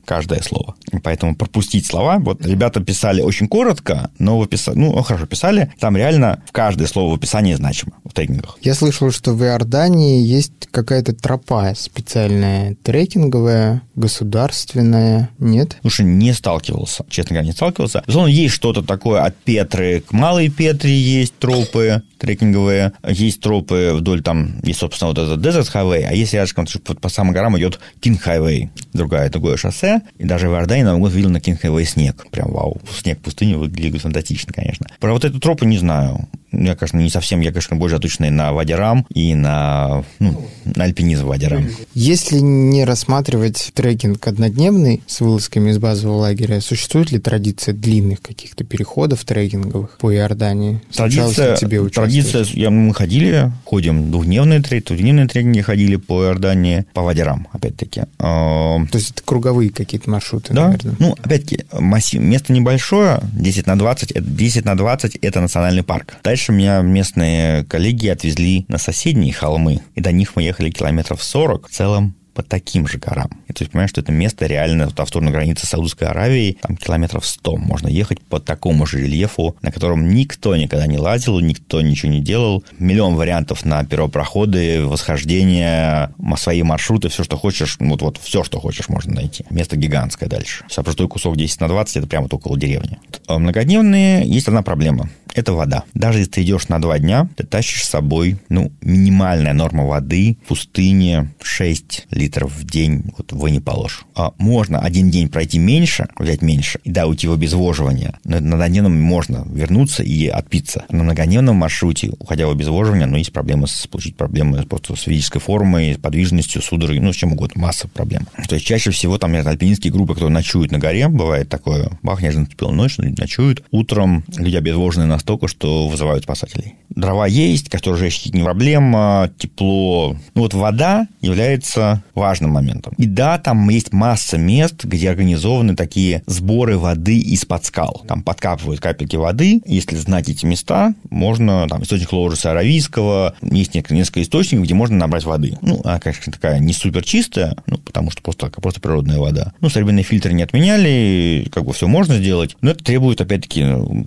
каждое слово. Поэтому пропустить слова. Вот ребята писали очень коротко, но вы писали, ну, а хорошо писали. Там реально в каждое слово в описании значимо в трекингах. Я слышал, что в Иордании есть какая-то тропа специальная, трекинговая, государственная, нет? Слушай, не сталкивался, честно говоря, не сталкивался. Безусловно, есть что-то такое от Петры к Малой Петре есть тропы трекинговые, есть тропы вдоль там, есть, собственно, вот этот Desert Highway, а есть рядышком, по, по самым горам идет King Highway, другая, другое шоссе, и даже в Иордании на год видел на накинковый снег. Прям вау, снег в пустыне выглядит фантастично, конечно. Про вот эту тропу не знаю. Ну, я, конечно, не совсем, я, конечно, больше отученный на водерам и на, ну, на альпинизм водерам Если не рассматривать трекинг однодневный с вылазками из базового лагеря, существует ли традиция длинных каких-то переходов трекинговых по Иордании? Традиция, тебе традиция я, мы ходили, ходим двухдневные трекинги, двухдневные трекинги ходили по Иордании, по водерам опять-таки. А, То есть это круговые какие-то маршруты, да? наверное? Ну, опять-таки, массив, место небольшое, 10 на 20, 10 на 20 – это национальный парк. Дальше дальше меня местные коллеги отвезли на соседние холмы, и до них мы ехали километров 40 в целом по таким же горам. И то есть понимаешь, что это место реально вот, автурной границы Саудовской Аравии, там километров 100 можно ехать по такому же рельефу, на котором никто никогда не лазил, никто ничего не делал. Миллион вариантов на первопроходы, восхождения, свои маршруты, все, что хочешь, ну, вот, вот все, что хочешь, можно найти. Место гигантское дальше. Самый кусок 10 на 20, это прямо вот около деревни. А, многодневные, есть одна проблема это вода. Даже если ты идешь на два дня, ты тащишь с собой, ну, минимальная норма воды в пустыне 6 литров в день вот вы не положь. А можно один день пройти меньше, взять меньше, и да, уйти в обезвоживание, но на однодневном можно вернуться и отпиться. На многодневном маршруте, уходя в обезвоживание, ну, есть проблемы с, получить проблемы просто с физической формой, с подвижностью, судорогой, ну, с чем угодно, масса проблем. То есть чаще всего там нет альпинистские группы, которые ночуют на горе, бывает такое, бах, я же ночь, ну, ночуют, утром люди обезвожены на настолько, что вызывают спасателей. Дрова есть, костер жечь не проблема, тепло. Ну вот вода является важным моментом. И да, там есть масса мест, где организованы такие сборы воды из-под скал. Там подкапывают капельки воды. Если знать эти места, можно, там, источник Лоуриса Аравийского, есть несколько, несколько источников, где можно набрать воды. Ну, она, конечно, такая не супер чистая, ну, потому что просто, просто природная вода. Ну, современные фильтры не отменяли, как бы все можно сделать, но это требует, опять-таки,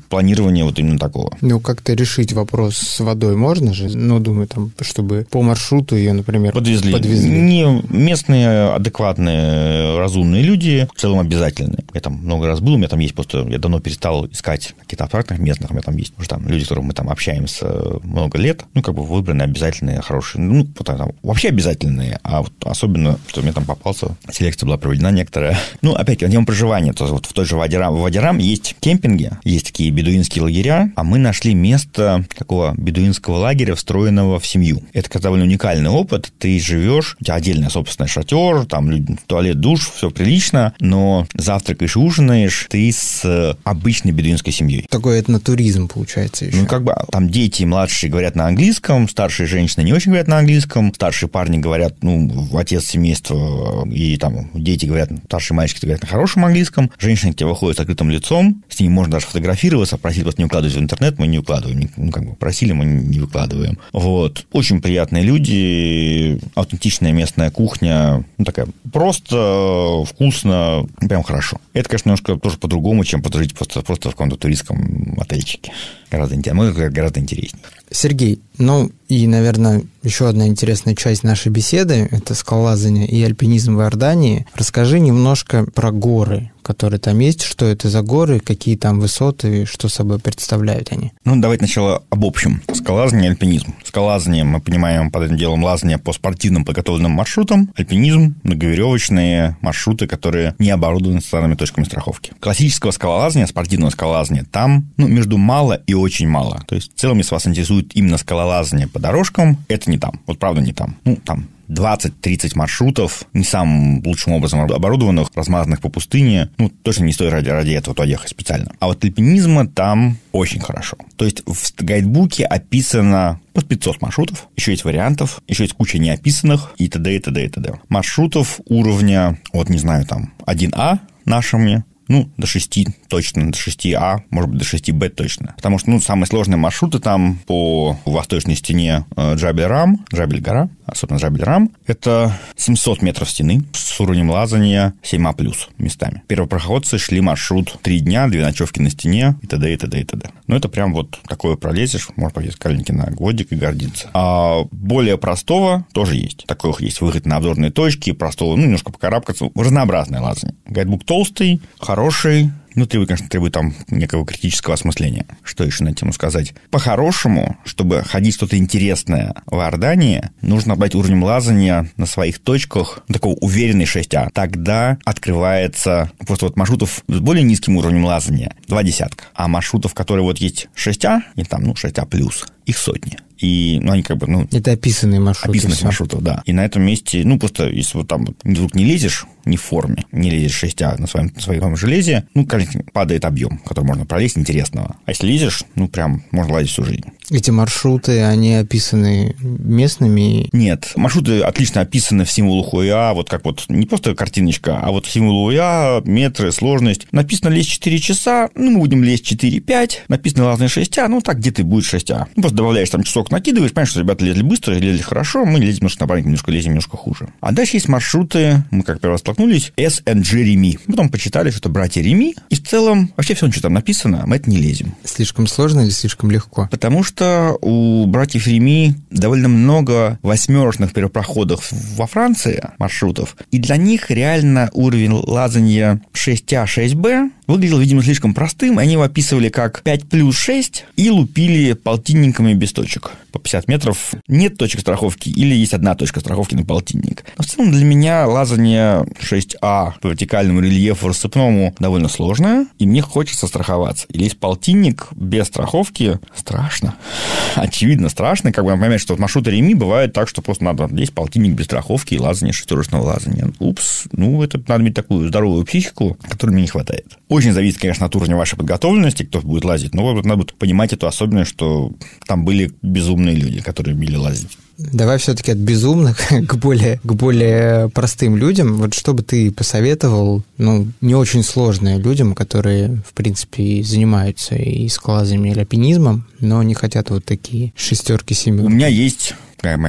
планирования вот именно такого. Ну, как-то решить вопрос с водой можно же? Ну, думаю, там, чтобы по маршруту ее, например, подвезли. подвезли. Не местные адекватные, разумные люди в целом обязательные. Я там много раз был, у меня там есть просто... Я давно перестал искать какие то абстрактных местных, у меня там есть уже там люди, с которыми мы там общаемся много лет, ну, как бы выбраны обязательные, хорошие, ну, там, вообще обязательные, а вот особенно, что мне там попался, селекция была проведена некоторая. Ну, опять-таки, на тему проживания, то вот в той же Вадирам, в Вадирам есть кемпинги, есть такие бедуинские лагеря, а мы нашли место такого бедуинского лагеря, встроенного в семью. Это как довольно уникальный опыт. Ты живешь, у тебя отдельно, собственно, шатер, там туалет, душ, все прилично, но завтракаешь, ужинаешь ты с обычной бедуинской семьей. Такой этнотуризм получается еще. Ну, как бы там дети младшие говорят на английском, старшие женщины не очень говорят на английском, старшие парни говорят, ну, отец семейства, и там дети говорят, старшие мальчики говорят на хорошем английском, женщины к тебе выходят с открытым лицом, с ними можно даже фотографироваться, просить вас не укладывать интернет мы не выкладываем. Ну, как бы просили, мы не выкладываем. Вот. Очень приятные люди, аутентичная местная кухня. Ну, такая просто, э, вкусно, прям хорошо. Это, конечно, немножко тоже по-другому, чем подружить просто, просто в каком-то туристском отельчике. Гораздо а Мы гораздо интереснее. Сергей, ну и, наверное, еще одна интересная часть нашей беседы – это скалолазание и альпинизм в Иордании. Расскажи немножко про горы, которые там есть, что это за горы, какие там высоты, что собой представляют они. Ну, давайте сначала об общем. Скалолазание и альпинизм. Скалолазание мы понимаем под этим делом лазание по спортивным подготовленным маршрутам. Альпинизм – многоверевочные маршруты, которые не оборудованы стандартными точками страховки. Классического скалолазания, спортивного скалолазания, там ну, между мало и очень мало. То есть в целом, если вас интересует будет именно скалолазание по дорожкам, это не там. Вот правда не там. Ну, там 20-30 маршрутов, не самым лучшим образом оборудованных, размазанных по пустыне. Ну, точно не стоит ради, ради этого туда ехать специально. А вот альпинизма там очень хорошо. То есть в гайдбуке описано под 500 маршрутов, еще есть вариантов, еще есть куча неописанных и т.д. и т.д. и т.д. Маршрутов уровня, вот не знаю, там 1А нашими, ну, до 6 точно, до 6А, может быть, до 6Б точно. Потому что, ну, самые сложные маршруты там по восточной стене э, Джабель-Рам, Джабель-гора, особенно Джабель-Рам. Это 700 метров стены с уровнем лазания 7А+, местами. Первопроходцы шли маршрут 3 дня, 2 ночевки на стене и т.д. и т.д. и т.д. Но ну, это прям вот такое пролезешь, можно повесить каленки на годик и гордиться. А более простого тоже есть. Такое есть выход на обзорные точки, простого, ну, немножко покарабкаться. Разнообразное лазание. Гайдбук толстый, хороший, ну, требует, конечно, требует там некого критического осмысления. Что еще на тему сказать? По-хорошему, чтобы ходить что-то интересное в Ордании, нужно обладать уровнем лазания на своих точках, ну, такого уверенный 6А. Тогда открывается просто вот маршрутов с более низким уровнем лазания два десятка, а маршрутов, которые вот есть 6А, и там, ну, 6А+, их сотни и ну, они как бы, ну... Это описанные маршруты. Описанных все. маршрутов, да. И на этом месте, ну, просто если вот там вдруг не лезешь, не в форме, не лезешь 6 а на своем, на своем железе, ну, конечно, падает объем, который можно пролезть интересного. А если лезешь, ну, прям можно лазить всю жизнь. Эти маршруты, они описаны местными? Нет, маршруты отлично описаны в символах УИА, вот как вот, не просто картиночка, а вот символ УИА, метры, сложность. Написано лезть 4 часа, ну, мы будем лезть 4-5, написано разные 6А, ну, так где ты будешь 6А. Ну, просто добавляешь там часов срок накидываешь, понимаешь, что ребята лезли быстро, лезли хорошо, мы лезем немножко напарником, немножко лезем немножко хуже. А дальше есть маршруты, мы как первый раз столкнулись, S and G Реми. Потом почитали, что это братья Реми, и в целом вообще все, что там написано, мы это не лезем. Слишком сложно или слишком легко? Потому что у братьев Реми довольно много восьмерочных перепроходов во Франции маршрутов, и для них реально уровень лазания 6А, 6Б выглядел, видимо, слишком простым, и они его описывали как 5 плюс 6 и лупили полтинниками без точек по 50 метров, нет точек страховки или есть одна точка страховки на полтинник. Но в целом для меня лазание 6А по вертикальному рельефу рассыпному довольно сложное, и мне хочется страховаться. Или есть полтинник без страховки, страшно. (laughs) Очевидно, страшно. Как бы напоминать, что маршруты Реми бывают так, что просто надо есть полтинник без страховки и лазание шестерочного лазания. Упс, ну это надо иметь такую здоровую психику, которой мне не хватает. Очень зависит, конечно, от уровня вашей подготовленности, кто будет лазить, но надо будет понимать эту особенность, что там были без безумные люди, которые умели лазить. Давай все-таки от безумных (laughs) к более, к более простым людям. Вот что бы ты посоветовал, ну, не очень сложные людям, которые, в принципе, и занимаются и скалазами, и альпинизмом, но не хотят вот такие шестерки, семьи. У меня есть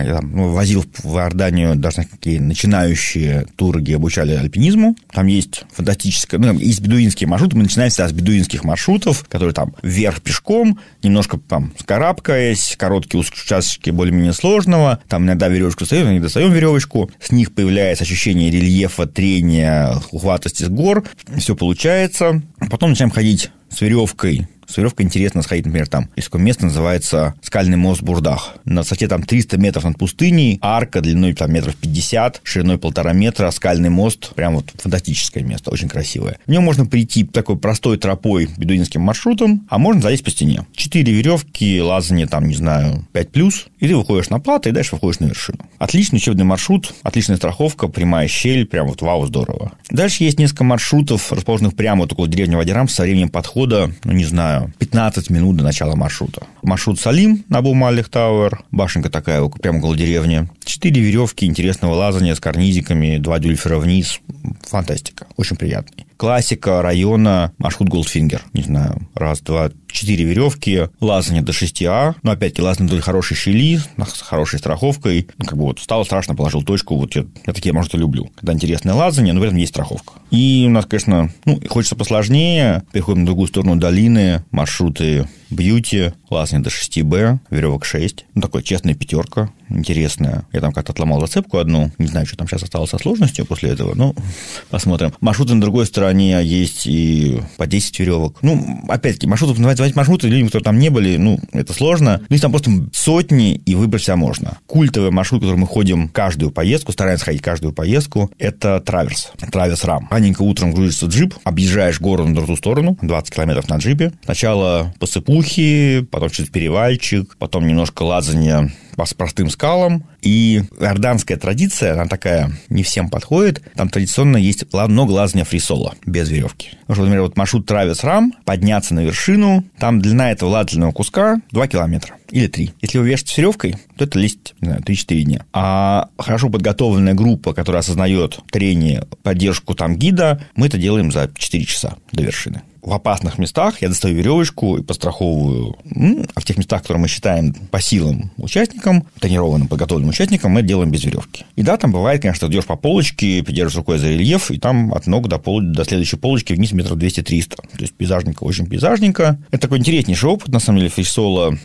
там, ну, возил в Иорданию даже такие начинающие турги, обучали альпинизму. Там есть фантастическое, ну, там есть бедуинские маршруты. Мы начинаем всегда с бедуинских маршрутов, которые там вверх пешком, немножко там скарабкаясь, короткие участки более-менее сложного. Там иногда веревочку достаем, иногда достаем веревочку. С них появляется ощущение рельефа, трения, ухватости с гор. Все получается. Потом начинаем ходить с веревкой с Сувировка интересно сходить, например, там есть такое место, называется Скальный мост Бурдах. На высоте там 300 метров над пустыней, арка длиной там метров 50, шириной полтора метра, скальный мост, прям вот фантастическое место, очень красивое. В нем можно прийти такой простой тропой бедуинским маршрутом, а можно залезть по стене. Четыре веревки, лазание там, не знаю, 5 плюс, и ты выходишь на плато, и дальше выходишь на вершину. Отличный учебный маршрут, отличная страховка, прямая щель, прям вот вау, здорово. Дальше есть несколько маршрутов, расположенных прямо вот около деревни Вадирам со временем подхода, ну, не знаю, знаю, 15 минут до начала маршрута. Маршрут Салим на Бумалих Тауэр, башенка такая прямо около деревни. Четыре веревки интересного лазания с карнизиками, два дюльфера вниз. Фантастика, очень приятный. Классика района, маршрут Голдфингер. Не знаю, раз, два, 4 веревки, лазание до 6А, но опять-таки лазание вдоль хорошей щели, с хорошей страховкой, ну, как бы вот стало страшно, положил точку, вот я, я такие, может, и люблю, когда интересное лазание, но при этом есть страховка. И у нас, конечно, ну, хочется посложнее, переходим на другую сторону долины, маршруты бьюти, лазание до 6Б, веревок 6, ну, такой честная пятерка, интересная. Я там как-то отломал зацепку одну, не знаю, что там сейчас осталось со сложностью после этого, но (laughs) посмотрим. Маршруты на другой стороне есть и по 10 веревок. Ну, опять-таки, маршрутов называть создать маршруты людям, которые там не были, ну, это сложно. Ну, их там просто сотни, и выбрать себя можно. Культовый маршрут, который мы ходим каждую поездку, стараемся ходить каждую поездку, это траверс. Траверс рам. Раненько утром грузится джип, объезжаешь гору на другую сторону, 20 километров на джипе. Сначала посыпухи, потом через перевальчик, потом немножко лазания с простым скалом И иорданская традиция, она такая не всем подходит. Там традиционно есть одно глазня фрисола без веревки. Потому что, например, вот маршрут Травис Рам, подняться на вершину, там длина этого лазерного куска 2 километра или 3. Если вы вешаете с веревкой, то это лезть, не знаю, 3-4 дня. А хорошо подготовленная группа, которая осознает трение, поддержку там гида, мы это делаем за 4 часа до вершины в опасных местах я достаю веревочку и подстраховываю. А в тех местах, которые мы считаем по силам участникам, тренированным, подготовленным участникам, мы делаем без веревки. И да, там бывает, конечно, идешь по полочке, придерживаешь рукой за рельеф, и там от ног до, пол... до следующей полочки вниз метров 200-300. То есть пейзажника очень пейзажника. Это такой интереснейший опыт, на самом деле, фриш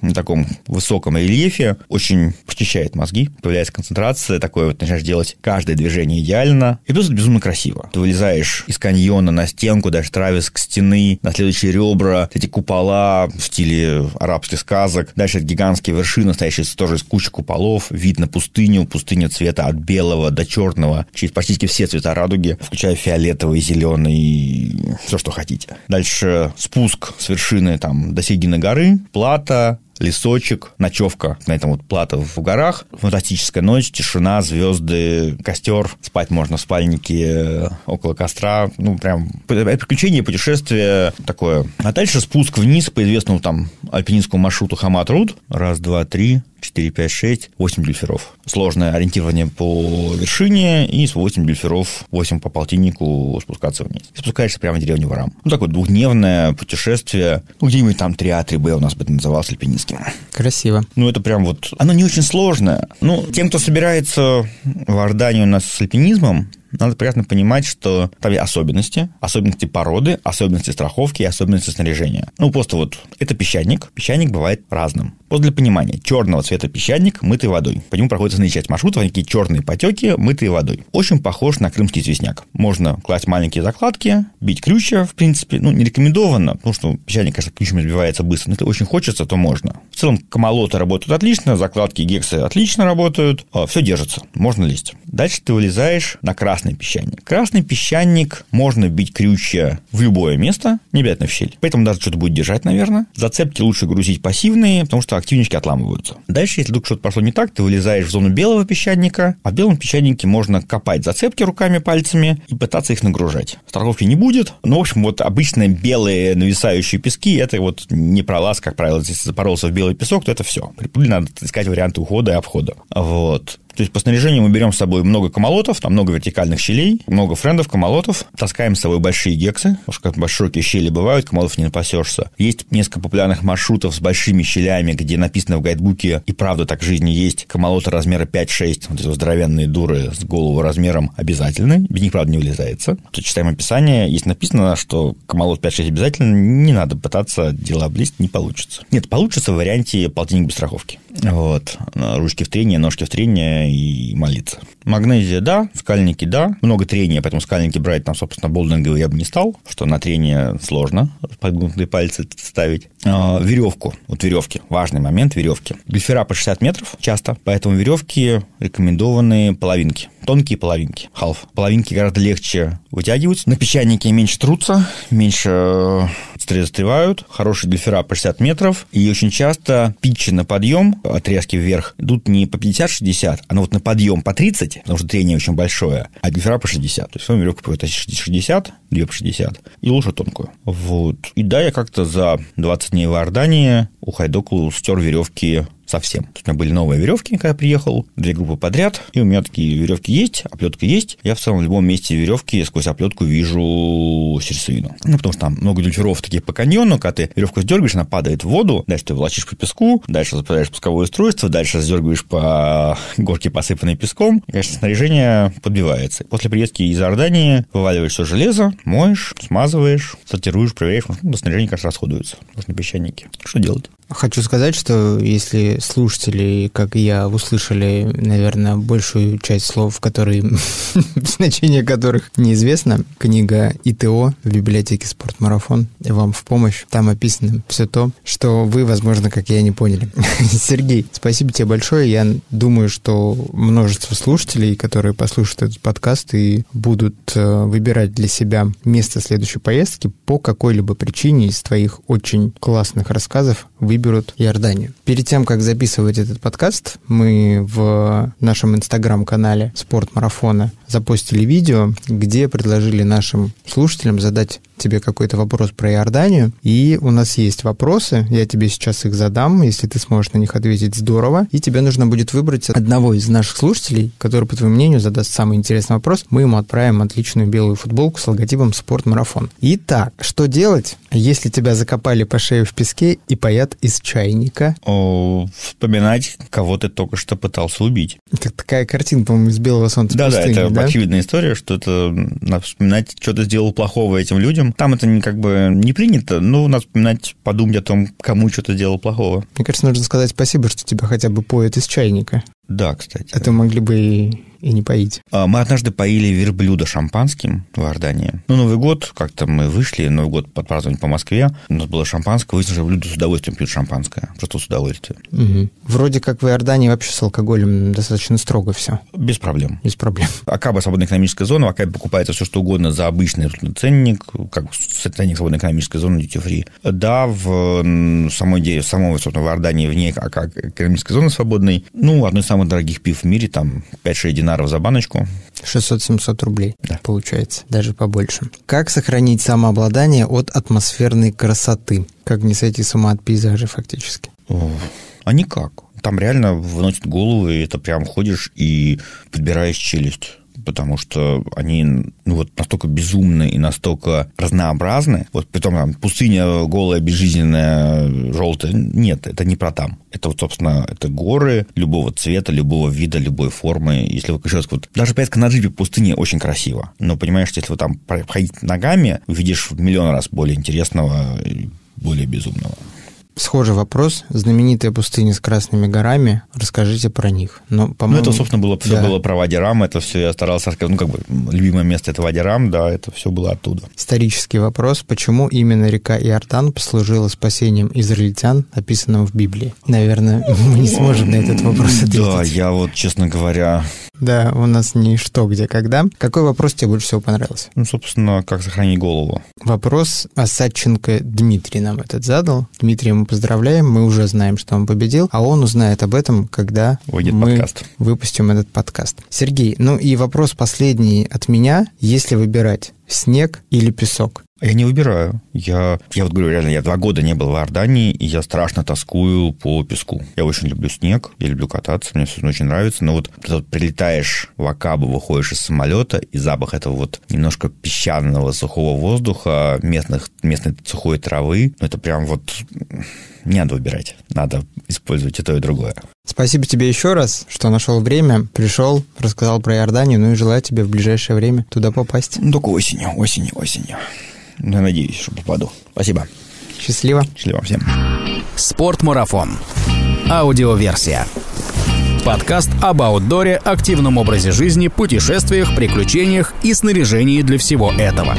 на таком высоком рельефе очень прочищает мозги, появляется концентрация, такое вот начинаешь делать каждое движение идеально. И плюс это безумно красиво. Ты вылезаешь из каньона на стенку, даже травис к стены, на следующие ребра, эти купола в стиле арабских сказок. Дальше гигантские вершины, стоящие тоже из кучи куполов, вид на пустыню, пустыня цвета от белого до черного, через практически все цвета радуги, включая фиолетовый, зеленый, все, что хотите. Дальше спуск с вершины там до середины горы, плата, лесочек, ночевка на этом вот плата в горах, фантастическая ночь, тишина, звезды, костер, спать можно в спальнике э, около костра, ну, прям, приключение, путешествие такое. А дальше спуск вниз по известному там альпинистскому маршруту Хаматруд, раз, два, три, 4, 5, 6, 8 дельферов. Сложное ориентирование по вершине и с 8 дельферов, 8 по полтиннику спускаться вниз. И спускаешься прямо в деревню Варам. Ну, такое двухдневное путешествие. Ну, где-нибудь там 3А, 3Б у нас бы это называлось альпинистским. Красиво. Ну, это прям вот... Оно не очень сложное. Ну, тем, кто собирается в Орданию у нас с альпинизмом, надо прекрасно понимать, что там есть особенности, особенности породы, особенности страховки и особенности снаряжения. Ну, просто вот это песчаник. Песчаник бывает разным. Вот для понимания, черного цвета песчаник, мытый водой. По нему проходит основная часть маршрута, такие черные потеки, мытые водой. Очень похож на крымский известняк. Можно класть маленькие закладки, бить ключи. в принципе, ну, не рекомендовано, потому что песчаник, конечно, ключом избивается быстро, но если очень хочется, то можно. В целом, камолоты работают отлично, закладки гексы отлично работают, а, все держится, можно лезть. Дальше ты вылезаешь на красный красный песчаник. Красный песчаник можно бить крючья в любое место, не обязательно в щель. Поэтому даже что-то будет держать, наверное. Зацепки лучше грузить пассивные, потому что активнички отламываются. Дальше, если вдруг что-то пошло не так, ты вылезаешь в зону белого песчаника, а в белом песчанике можно копать зацепки руками, пальцами и пытаться их нагружать. Страховки не будет. Но в общем, вот обычные белые нависающие пески, это вот не пролаз, как правило, если запоролся в белый песок, то это все. Надо искать варианты ухода и обхода. Вот. То есть по снаряжению мы берем с собой много комолотов, там много вертикальных щелей, много френдов, комолотов. Таскаем с собой большие гексы, потому что как широкие щели бывают, комолотов не напасешься. Есть несколько популярных маршрутов с большими щелями, где написано в гайдбуке, и правда так в жизни есть, комолоты размера 5-6, вот эти здоровенные дуры с голову размером обязательны, без них, правда, не влезается. То читаем описание, есть написано, что комолот 5-6 обязательно, не надо пытаться дела облезть, не получится. Нет, получится в варианте полтинник без страховки. Вот. Ручки в трение, ножки в трение, и молиться. Магнезия, да, скальники, да, много трения, поэтому скальники брать там, собственно, болдинговые я бы не стал, что на трение сложно подгнутые пальцы ставить. Э, веревку, вот веревки, важный момент, веревки. Глифера по 60 метров часто, поэтому веревки рекомендованы половинки, тонкие половинки, халф. Половинки гораздо легче вытягиваются, на песчанике меньше трутся, меньше э, застревают, хорошие глифера по 60 метров, и очень часто питчи на подъем, отрезки вверх, идут не по 50-60, а ну вот на подъем по 30, 60, потому что трение очень большое, а диффера по 60. То есть, вами веревку потащишь 60, 2 по 60, и лучше тонкую. Вот. И да, я как-то за 20 дней в Иордании у Хайдоку стер веревки совсем. У меня были новые веревки, когда я приехал, две группы подряд, и у меня такие веревки есть, оплетка есть. Я в самом любом месте веревки сквозь оплетку вижу сердцевину. Ну, потому что там много дюльчуров таких по каньону, когда ты веревку сдергаешь, она падает в воду, дальше ты волочишь по песку, дальше западаешь пусковое устройство, дальше сдергаешь по горке, посыпанной песком. И, конечно, снаряжение подбивается. После приездки из Ордании вываливаешь все железо, моешь, смазываешь, сортируешь, проверяешь. Ну, снаряжение, конечно, расходуется. Нужны песчаники. Что делать? Хочу сказать, что если слушатели, как и я, услышали, наверное, большую часть слов, которые (laughs) значение которых неизвестно, книга ИТО в библиотеке «Спортмарафон» вам в помощь. Там описано все то, что вы, возможно, как я, не поняли. (laughs) Сергей, спасибо тебе большое. Я думаю, что множество слушателей, которые послушают этот подкаст и будут э, выбирать для себя место следующей поездки по какой-либо причине из твоих очень классных рассказов, выберут выберут Иорданию. Перед тем, как записывать этот подкаст, мы в нашем инстаграм-канале «Спорт Марафона» запостили видео, где предложили нашим слушателям задать тебе какой-то вопрос про Иорданию. И у нас есть вопросы, я тебе сейчас их задам, если ты сможешь на них ответить, здорово. И тебе нужно будет выбрать одного из наших слушателей, который, по твоему мнению, задаст самый интересный вопрос. Мы ему отправим отличную белую футболку с логотипом «Спорт Марафон». Итак, что делать, если тебя закопали по шее в песке и паят из из чайника. О, вспоминать, кого ты только что пытался убить. Это такая картина, по-моему, из белого солнца. Да, пустыни, да, это да? очевидная история, что это надо вспоминать, что ты сделал плохого этим людям. Там это как бы не принято, но надо вспоминать, подумать о том, кому что-то сделал плохого. Мне кажется, нужно сказать спасибо, что тебя хотя бы поет из чайника. Да, кстати. Это могли бы и, не поить. А, мы однажды поили верблюда шампанским в Иордании. Ну, Новый год, как-то мы вышли, Новый год под подпраздновать по Москве. У нас было шампанское, выяснилось, что люди с удовольствием пьют шампанское. Просто с удовольствием. Угу. Вроде как в Иордании вообще с алкоголем достаточно строго все. Без проблем. Без проблем. (laughs) Акаба – свободная экономическая зона. В Акабе покупается все, что угодно за обычный ценник, как ценник свободной экономической зоны duty фри Да, в самой, в самой собственно, в Иордании вне а экономической зоны свободной. Ну, одно из самых самых дорогих пив в мире, там 5-6 динаров за баночку. 600-700 рублей да. получается, даже побольше. Как сохранить самообладание от атмосферной красоты? Как не сойти с ума от пейзажа фактически? О, а никак. Там реально выносят голову, и это прям ходишь и подбираешь челюсть потому что они ну, вот настолько безумны и настолько разнообразны. Вот притом там пустыня голая, безжизненная, желтая. Нет, это не про там. Это вот, собственно, это горы любого цвета, любого вида, любой формы. Если вы, еще раз, вот, даже поездка на джипе в пустыне очень красиво. Но понимаешь, что если вы там проходить ногами, увидишь в миллион раз более интересного, более безумного. Схожий вопрос. Знаменитые пустыни с красными горами. Расскажите про них. Но, по ну, это, собственно, было, все да. было про Вади Рам. Это все я старался рассказать. Ну, как бы, любимое место – это Вади Рам, да, это все было оттуда. Исторический вопрос. Почему именно река Иордан послужила спасением израильтян, описанным в Библии? Наверное, мы не сможем на этот вопрос ответить. Да, я вот, честно говоря, да, у нас не что, где, когда. Какой вопрос тебе больше всего понравился? Ну, собственно, как сохранить голову. Вопрос Осадченко Дмитрий нам этот задал. Дмитрия мы поздравляем, мы уже знаем, что он победил, а он узнает об этом, когда Выйдет мы подкаст. выпустим этот подкаст. Сергей, ну и вопрос последний от меня. Если выбирать снег или песок? Я не выбираю. Я, я вот говорю, реально, я два года не был в Иордании, и я страшно тоскую по песку. Я очень люблю снег, я люблю кататься, мне все очень нравится, но вот ты вот прилетаешь в Акабу, выходишь из самолета, и запах этого вот немножко песчаного сухого воздуха, местных, местной сухой травы, ну это прям вот не надо выбирать, надо использовать и то, и другое. Спасибо тебе еще раз, что нашел время, пришел, рассказал про Иорданию, ну и желаю тебе в ближайшее время туда попасть. Ну, только осенью, осенью, осенью. Ну, я надеюсь, что попаду. Спасибо. Счастливо. Счастливо всем. Спортмарафон. Аудиоверсия. Подкаст об аутдоре, активном образе жизни, путешествиях, приключениях и снаряжении для всего этого.